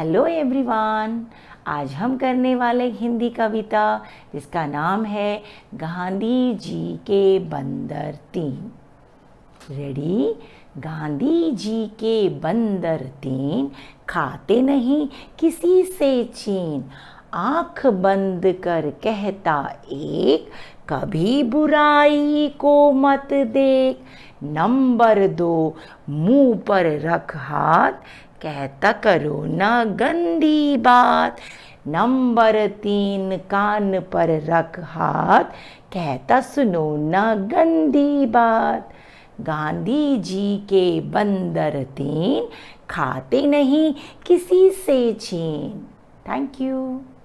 hello everyone आज हम करने वाले हिंदी कविता जिसका नाम है गांधी जी के बंदर तीन रेडी गांधी जी के बंदर तीन खाते नहीं किसी से छीन आंख बंद कर कहता एक कभी बुराई को मत देख नंबर दो मुंह पर रख हाथ कहता करो ना गंदी बात नंबर तीन कान पर रख हाथ कहता सुनो ना गंदी बात गांधी जी के बंदर तीन खाते नहीं किसी से छीन थैंक यू